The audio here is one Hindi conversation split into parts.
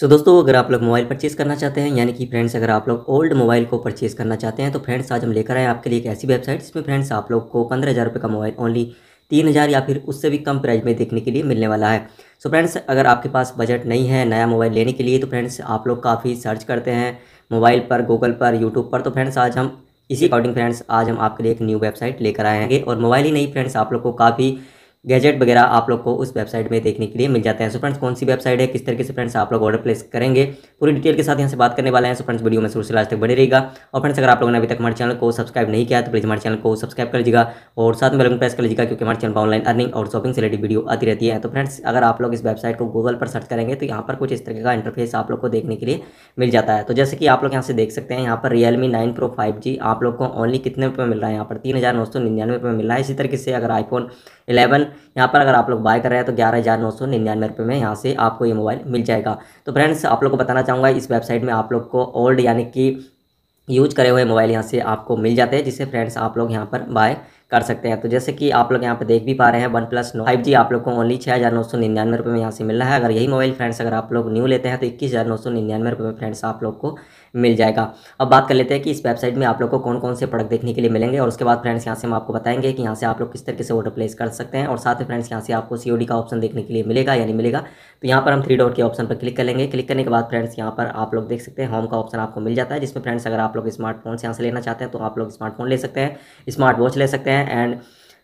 सो so, दोस्तों अगर आप लोग मोबाइल परचेज़ करना चाहते हैं यानी कि फ्रेंड्स अगर आप लोग ओल्ड मोबाइल को परचेज़ करना चाहते हैं तो फ्रेंड्स आज हम लेकर आए आपके लिए एक ऐसी वेबसाइट जिसमें फ्रेंड्स आप लोग को पंद्रह हज़ार रुपये का मोबाइल ओनली तीन हज़ार या फिर उससे भी कम प्राइस में देखने के लिए मिलने वाला है सो so, फ्रेंड्स अगर आपके पास बजट नहीं है नया मोबाइल लेने के लिए तो फ्रेंड्स आप लोग काफ़ी सर्च करते हैं मोबाइल पर गूगल पर यूट्यूब पर तो फ्रेंड्स आज हम इसी अकॉर्डिंग फ्रेंड्स आज हम आपके लिए एक न्यू वेबसाइट लेकर आए हैं और मोबाइल ही नहीं फ्रेंड्स आप लोग को काफ़ी गैजेट वगैरह आप लोग को उस वेबसाइट में देखने के लिए मिल जाते हैं सो फ्रेंड्स कौन सी वेबसाइट है किस तरीके से फ्रेंड्स आप लोग ऑर्डर प्लेस करेंगे पूरी डिटेल के साथ यहाँ से बात करने वाले हैं सो फ्रेंड्स वीडियो में शुरू से लास्ट तक बने रहेगा और फ्रेंड्स अगर आप लोगों ने अभी तक हमारे चैनल को सब्सक्राइब नहीं किया तो प्लीज़ हमारे चैनल को सब्सक्राइब कर लीजिएगा और साथ में बेलन प्रेस कर लीजिएगा क्योंकि हमारे चैनल पर ऑनलाइन अर्निंग और शॉपिंग से रिलेटेड वीडियो आती रहती है तो फ्रेंड्स अगर आप लोग इस वेबसाइट को गूगल पर सर्च करेंगे तो यहाँ पर कुछ इस तरीके का इंटरफेस आप लोग को देखने के लिए मिल जाता है तो जैसे कि आप लोग यहाँ से देख सकते हैं यहाँ पर Realme nine pro five G आप लोग को ओनली कितने रुपये मिल रहा है यहाँ पर तीन हज़ार नौ सौ निन्यानवे मिल रहा है इसी तरीके से अगर आईफोन इलेवन यहाँ पर अगर आप लोग बाय कर रहे हैं तो ग्यारह हज़ार नौ सौ निन्यानवे रुपये में यहाँ से आपको ये मोबाइल मिल जाएगा तो फ्रेंड्स आप लोग को बताना चाहूँगा इस वेबसाइट में आप लोग को ओल्ड यानी कि यूज करे हुए मोबाइल यहाँ से आपको मिल जाते हैं जिससे फ्रेंड्स आप लोग यहाँ पर बाय कर सकते हैं तो जैसे कि आप लोग यहाँ पे देख भी पा रहे हैं वन प्लस फाइव जी आप लोग को ओनली छः हज़ार नौ सौ निन्यानवे रुपये में यहाँ से मिल रहा है अगर यही मोबाइल फ्रेंड्स अगर आप लोग न्यू लेते हैं तो इक्कीस हज़ार नौ सौ निन्यानवे रुपये में फ्रेंड्स आप लोग को मिल जाएगा अब बात कर लेते हैं कि इस वेबसाइट में आप लोग को कौन कौन से प्रोडक्ट देखने के लिए मिलेंगे और उसके बाद फ्रेंड्स यहाँ से हम आपको बताएंगे कि यहाँ से आप लोग किस तरीके से ऑर्डर प्लेस कर सकते हैं और साथ ही फ्रेंड्स यहाँ से आपको सी का ऑप्शन देखने के लिए मिलेगा या नहीं मिलेगा तो यहाँ पर हम थ्री डॉट के ऑप्शन पर क्लिक करेंगे क्लिक करने के बाद फ्रेंड्स यहाँ पर आप लोग देख सकते हैं होम का ऑप्शन आपको मिल जाता है जिसमें फ्रेंड्स अगर आप लोग स्मार्टफोन से यहाँ से लेना चाहते हैं तो आप लोग स्मार्टफोन ले सकते हैं स्मार्ट वॉच ले सकते हैं हैं एंड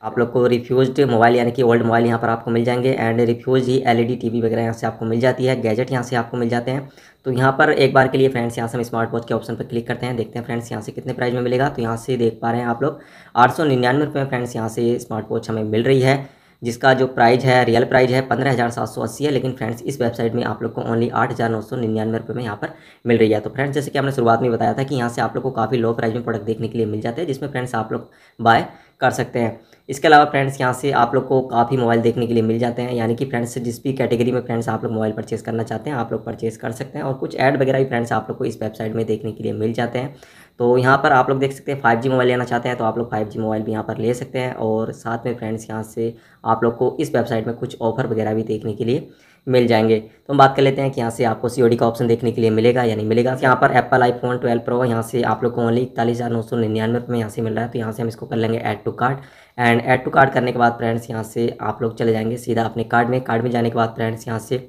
आप लोग को रिफ्यूज्ड मोबाइल यानी कि ओल्ड मोबाइल यहाँ पर आपको मिल जाएंगे एंड रिफ्यूज ही एलईडी टीवी वगैरह यहाँ से आपको मिल जाती है गैजेट यहाँ से आपको मिल जाते हैं तो यहाँ पर एक बार के लिए फ्रेंड्स यहाँ से हम स्मार्ट वॉच के ऑप्शन पर क्लिक करते हैं देखते हैं फ्रेंड्स यहाँ से कितने प्राइस में मिलेगा तो यहाँ से देख पा रहे हैं आप लोग आठ सौ निन्यानवे रुपये फ्रेंड्स यहाँ से स्मार्ट वॉच हमें मिल रही है जिसका जो प्राइज है रियल प्राइज है पंद्रह हज़ार सात सौ अस्सी है लेकिन फ्रेंड्स इस वेबसाइट में आप लोग को ओनली आठ हज़ार नौ सौ निन्यानवे रुपये में यहाँ पर मिल रही है तो फ्रेंड्स जैसे कि हमने शुरुआत में बताया था कि यहाँ से आप लोग को काफ़ी लो प्राइज में प्रोडक्ट देखने के लिए मिल जाते हैं जिसमें फ्रेंड्स आप लोग बाय कर सकते हैं इसके अलावा फ्रेंड्स यहाँ से आप लोग को काफ़ी मोबाइल देखने के लिए मिल जाते हैं यानी कि फ्रेंड्स जिस भी कैटेगरी में फ्रेंड्स आप लोग मोबाइल परचेस करना चाहते हैं आप लोग परचेज कर सकते हैं और कुछ ऐड वगैरह भी फ्रेंड्स आप लोग को इस वेबसाइट में देखने के लिए मिल जाते हैं तो यहाँ पर आप लोग देख सकते हैं फाइव जी मोबाइल लेना चाहते हैं तो आप लोग फाइव जी मोबाइल भी यहाँ पर ले सकते हैं और साथ में फ्रेंड्स यहाँ से आप लोग को इस वेबसाइट में कुछ ऑफर वगैरह भी देखने के लिए मिल जाएंगे तो हम बात कर लेते हैं कि यहाँ से आपको सी का ऑप्शन देखने के लिए मिलेगा या नहीं मिलेगा तो यहाँ पर एप्पल फोन ट्वेल्व प्रो यहाँ से आप लोग को ओनली इकतालीस हज़ार नौ सौ निन्यानवे रुपये में यहाँ से मिल रहा है तो यहाँ से हम इसको कर लेंगे add to cart and add to cart करने के बाद फ्रेंड्स यहाँ से आप लोग चले जाएंगे सीधा अपने कार्ड में कार्ड में जाने के बाद फ्रेंड्स यहाँ से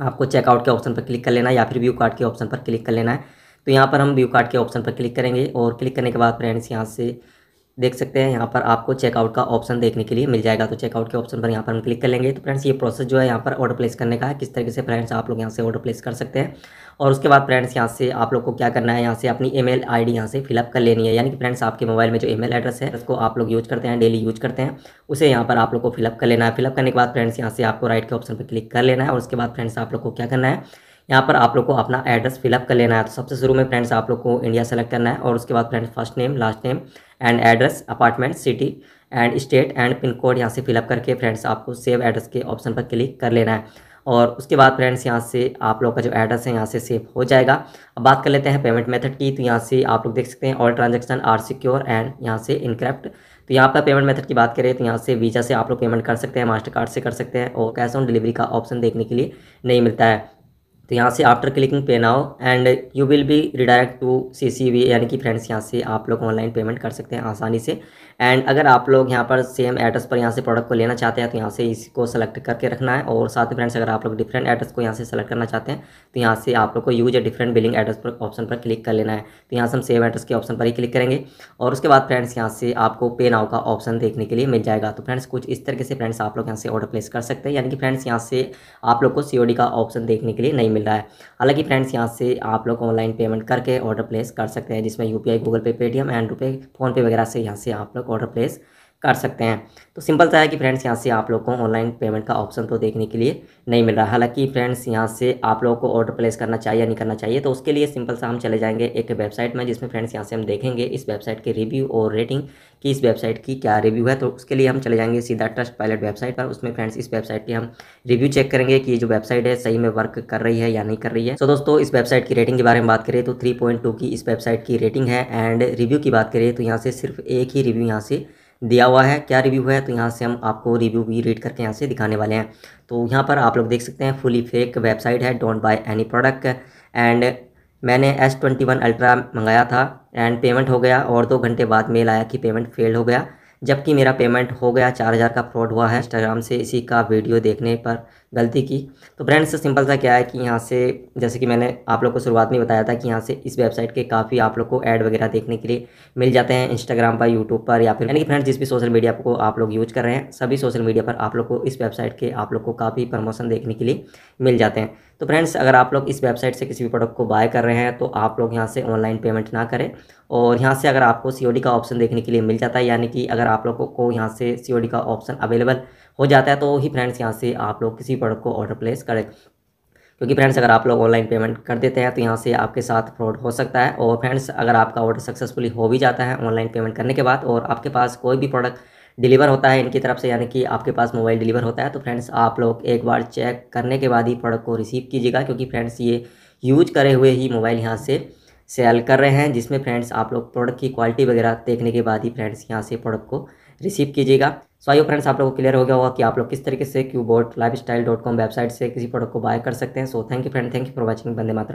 आपको चेकआउट के ऑप्शन पर क्लिक कर लेना है या फिर व्यू कार्ड के ऑप्शन पर क्लिक कर लेना है तो यहाँ पर हम व्यू कार्ड के ऑप्शन पर क्लिक करेंगे और क्लिक करने के बाद फ्रेंड्स यहाँ से देख सकते हैं यहाँ पर आपको चेकआउट का ऑप्शन देखने के लिए मिल जाएगा तो चेकआउट के ऑप्शन पर यहाँ पर हम क्लिक कर लेंगे तो फ्रेंड्स ये प्रोसेस जो है यहाँ पर ऑर्डर प्लेस करने का है किस तरीके से फ्रेंड्स आप लोग यहाँ से ऑर्डर प्लेस कर सकते हैं और उसके बाद फ्रेंड्स यहाँ से आप लोग को क्या करना है यहाँ से अपनी ईमेल आईडी यहाँ से फिलअप कर लेनी है यानी कि फ्रेंड्स आपके मोबाइल में जो ईमेल एड्रेस है उसको आप लोग यूज करते हैं डेली यूज करते हैं उसे यहाँ पर आप लोग को फिलअप कर लेना है फिलअप करने के बाद फ्रेंड्स यहाँ से आपको राइट के ऑप्शन पर क्लिक कर लेना है और उसके बाद फ्रेंड्स आप लोग को क्या करना है यहाँ पर आप लोग को अपना एड्रेस फिलअप कर लेना है तो सबसे शुरू में फ्रेंड्स आप लोग को इंडिया सेलेक्ट करना है और उसके बाद friends first name last name and address apartment city and state and pin code यहाँ से फिलअप करके फ्रेंड्स आपको सेव एड्रेस के ऑप्शन पर क्लिक कर लेना है और उसके बाद फ्रेंड्स यहाँ से आप लोग का जो एड्रेस है यहाँ से सेव हो जाएगा अब बात कर लेते हैं पेमेंट मेथड की तो यहाँ से आप लोग देख सकते हैं all transaction are secure and यहाँ से इनक्रैप्ट तो यहाँ पर पेमेंट मेथड की बात करें तो यहाँ से वीज़ा से आप लोग पेमेंट कर सकते हैं मास्टर कार्ड से कर सकते हैं और कैश ऑन डिलीवरी का ऑप्शन देखने के लिए नहीं मिलता है तो यहाँ से after clicking pay now and you will be redirect to C C V यानी कि फ्रेंड्स यहाँ से आप लोग ऑनलाइन पेमेंट कर सकते हैं आसानी से एंड अगर आप लोग यहाँ पर सेम एड्रेस पर यहाँ से प्रोडक्ट को लेना चाहते हैं तो यहाँ से इसको सेलेक्ट करके रखना है और साथ ही फ्रेंड्स अगर आप लोग डिफरेंट एड्रेस को यहाँ से सेलेक्ट करना चाहते हैं तो यहाँ से आप लोग को यूज डिफरेंट बिलिंग एड्रेस पर ऑप्शन पर क्लिक कर लेना है तो यहाँ से हम सेम एड्रेस के ऑप्शन पर ही क्लिक करेंगे और उसके बाद फ्रेंड्स यहाँ से आपको पे नाउ का ऑप्शन देखने के लिए मिल जाएगा तो फ्रेंड्स कुछ इस तरीके से फ्रेंड्स आप लोग यहाँ से ऑर्डर प्लेस कर सकते हैं यानी कि फ्रेंड्स यहाँ से आप लोग को सी का ऑप्शन देखने के लिए नहीं मिल रहा है हालांकि फ्रेंड्स यहाँ से आप लोग ऑनलाइन पेमेंट करके ऑर्डर प्लेस कर सकते हैं जिसमें U P Google Pay Paytm and रुपये फ़ोनपे वगैरह से यहाँ से आप लोग quarter place कर सकते हैं तो सिंपल सा है कि फ्रेंड्स यहाँ से आप लोग को ऑनलाइन पेमेंट का ऑप्शन तो देखने के लिए नहीं मिल रहा हालांकि फ्रेंड्स यहाँ से आप लोगों को ऑर्डर प्लेस करना चाहिए या नहीं करना चाहिए तो उसके लिए सिंपल सा हम चले जाएंगे एक वेबसाइट में जिसमें फ्रेंड्स यहाँ से हम देखेंगे इस वेबसाइट के रिव्यू और रेटिंग कि इस वेबसाइट की क्या रिव्यू है तो उसके लिए हम चले जाएंगे सीधा ट्रस्ट पायलट वेबसाइट पर उसमें फ्रेंड्स इस वेबसाइट की हम रिव्यू चेक करेंगे कि ये जो वेबसाइट है सही में वर्क कर रही है या नहीं कर रही है सो so, दोस्तों इस वेबसाइट की रेटिंग के बारे में बात करें तो 3.2 की इस वेबसाइट की रेटिंग है एंड रिव्यू की बात करें तो यहाँ से सिर्फ एक ही रिव्यू यहाँ से दिया हुआ है क्या रिव्यू है तो यहाँ से हम आपको रिव्यू भी रीड करके यहाँ से दिखाने वाले हैं तो यहाँ पर आप लोग देख सकते हैं फुली फेक वेबसाइट है don't buy any product and मैंने एस ट्वेंटी वन अल्ट्रा मंगाया था एंड पेमेंट हो गया और दो घंटे बाद मेल आया कि पेमेंट फेल हो गया जबकि मेरा पेमेंट हो गया चार हज़ार का फ्रॉड हुआ है इंस्टाग्राम से इसी का वीडियो देखने पर गलती की तो फ्रेंड्स सिंपल सा क्या है कि यहाँ से जैसे कि मैंने आप लोग को शुरुआत में बताया था कि यहाँ से इस वेबसाइट के काफ़ी आप लोग को ऐड वगैरह देखने के लिए मिल जाते हैं इंस्टाग्राम पर यूट्यूब पर या फिर यानी कि फ्रेंड्स जिस भी सोशल मीडिया को आप लोग यूज़ कर रहे हैं सभी सोशल मीडिया पर आप लोग को इस वेबसाइट के आप लोग को काफ़ी प्रमोशन देखने के लिए मिल जाते हैं तो फ्रेंड्स अगर आप लोग इस वेबसाइट से किसी भी प्रोडक्ट को बाय कर रहे हैं तो आप लोग यहाँ से ऑनलाइन पेमेंट ना करें और यहाँ से अगर आपको सी का ऑप्शन देखने के लिए मिल जाता है यानी कि अगर आप लोगों को यहाँ से सी का ऑप्शन अवेलेबल हो जाता है तो ही फ्रेंड्स यहाँ से आप लोग किसी प्रोडक्ट को ऑर्डर प्लेस करें क्योंकि फ्रेंड्स अगर आप लोग ऑनलाइन पेमेंट कर देते हैं तो यहाँ से आपके साथ फ्रॉड हो सकता है और फ्रेंड्स अगर आपका ऑर्डर सक्सेसफुली हो भी जाता है ऑनलाइन पेमेंट करने के बाद और आपके पास कोई भी प्रोडक्ट डिलीवर होता है इनकी तरफ से यानी कि आपके पास मोबाइल डिलीवर होता है तो फ्रेंड्स आप लोग एक बार चेक करने के बाद ही प्रोडक्ट को रिसीव कीजिएगा क्योंकि फ्रेंड्स ये यूज करे हुए ही मोबाइल यहाँ से सेल कर रहे हैं जिसमें फ्रेंड्स आप लोग प्रोडक्ट की क्वालिटी वगैरह देखने के बाद ही फ्रेंड्स यहाँ से प्रोडक्ट को रिसीव कीजिएगा सो आइए फ्रेंड्स आप लोगों को क्लियर हो गया होगा कि आप लोग किस तरीके से cueboard life style dot com website से किसी प्रोडक्ट को बाय कर सकते हैं so thank you friend thank you for watching बंदे मात्रा